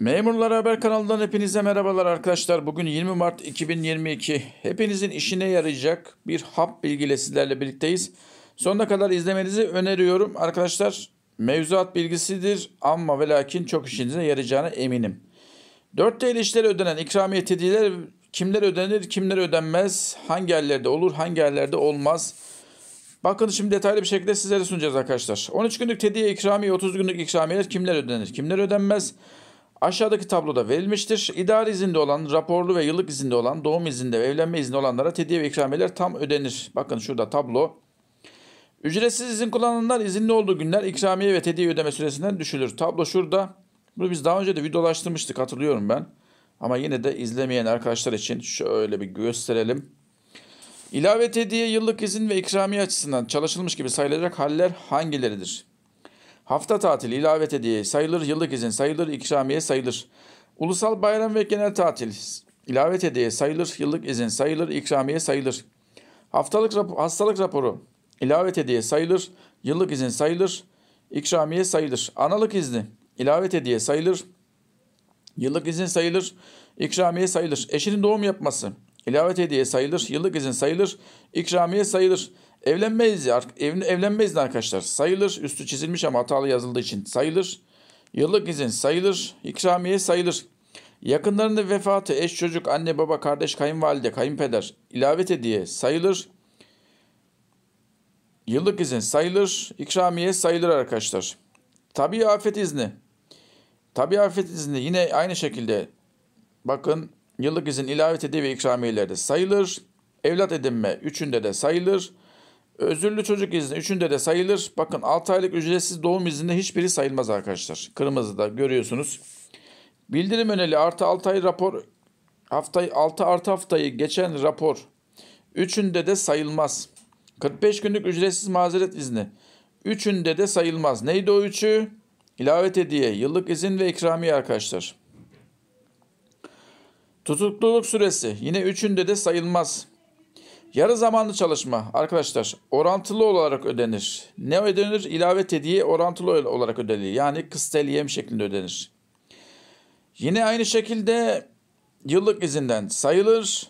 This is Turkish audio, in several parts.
Memurlar Haber kanalından hepinize merhabalar arkadaşlar. Bugün 20 Mart 2022. Hepinizin işine yarayacak bir hap bilgiyle sizlerle birlikteyiz. Sonuna kadar izlemenizi öneriyorum. Arkadaşlar mevzuat bilgisidir ama ve lakin çok işinize yarayacağına eminim. 4 TL işlere ödenen ikramiye hediyeler kimler ödenir, kimler ödenmez, hangi yerlerde olur, hangi yerlerde olmaz. Bakın şimdi detaylı bir şekilde sizlere sunacağız arkadaşlar. 13 günlük tediye ikramiye, 30 günlük ikramiyeler kimler ödenir, kimler ödenmez. Aşağıdaki tabloda verilmiştir. İdari izinde olan, raporlu ve yıllık izinde olan, doğum izinde ve evlenme izinde olanlara tediye ve ikramiyeler tam ödenir. Bakın şurada tablo. Ücretsiz izin kullananlar izinli olduğu günler ikramiye ve tediye ödeme süresinden düşülür. Tablo şurada. Bunu biz daha önce de videolaştırmıştık hatırlıyorum ben. Ama yine de izlemeyen arkadaşlar için şöyle bir gösterelim. İlave tediye yıllık izin ve ikramiye açısından çalışılmış gibi sayılacak haller hangileridir? Hafta tatili ilave hediye sayılır, yıllık izin sayılır, ikramiye sayılır. Ulusal bayram ve genel tatil ilave hediye sayılır, yıllık izin sayılır, ikramiye sayılır. Haftalık rap hastalık raporu ilave hediye sayılır, yıllık izin sayılır, ikramiye sayılır. Analık izni ilave hediye sayılır, yıllık izin sayılır, ikramiye sayılır. Eşinin doğum yapması İlavet hediye sayılır, yıllık izin sayılır, ikramiye sayılır. Evlenmeyiz ya, ev, evlenmeyiz arkadaşlar. Sayılır, üstü çizilmiş ama hatalı yazıldığı için sayılır. Yıllık izin sayılır, ikramiye sayılır. Yakınlarının vefatı, eş çocuk, anne baba, kardeş, kayınvalide, kayınpeder ilavet hediye sayılır. Yıllık izin sayılır, ikramiye sayılır arkadaşlar. Tabi afet izni. Tabi afet izni yine aynı şekilde bakın yıllık izin ilave tedi ve ikramiyelerde sayılır. Evlat edinme üçünde de sayılır. Özürlü çocuk izni üçünde de sayılır. Bakın 6 aylık ücretsiz doğum izninde hiçbiri sayılmaz arkadaşlar. Kırmızıda görüyorsunuz. Bildirim öneri artı 6 ay rapor haftayı 6 artı haftayı geçen rapor üçünde de sayılmaz. 45 günlük ücretsiz mazeret izni üçünde de sayılmaz. Neydi o üçü? İlave hediye, yıllık izin ve ikramiye arkadaşlar. Tutukluluk süresi yine üçünde de sayılmaz. Yarı zamanlı çalışma arkadaşlar orantılı olarak ödenir. Ne ödenir? İlave tediye orantılı olarak ödenir. Yani yem şeklinde ödenir. Yine aynı şekilde yıllık izinden sayılır.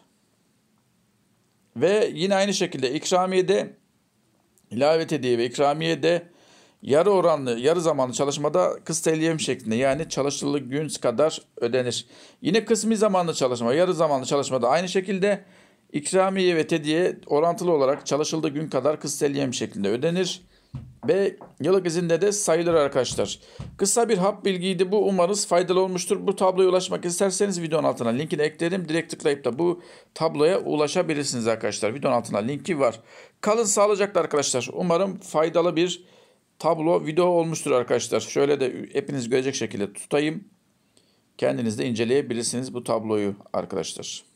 Ve yine aynı şekilde ikramiyede ilave tediye ve ikramiyede Yarı oranlı, yarı zamanlı çalışmada kısteliğim şeklinde yani çalışılı gün kadar ödenir. Yine kısmi zamanlı çalışma, yarı zamanlı çalışmada aynı şekilde ikramiye ve tediye orantılı olarak çalışıldığı gün kadar kısteliğim şeklinde ödenir. Ve yıllık izinde de sayılır arkadaşlar. Kısa bir hap bilgiydi bu. Umarız faydalı olmuştur. Bu tabloya ulaşmak isterseniz videonun altına linkini eklerim. Direkt tıklayıp da bu tabloya ulaşabilirsiniz arkadaşlar. Videonun altına linki var. Kalın sağlıcakla arkadaşlar. Umarım faydalı bir tablo video olmuştur arkadaşlar. Şöyle de hepiniz görecek şekilde tutayım. Kendiniz de inceleyebilirsiniz bu tabloyu arkadaşlar.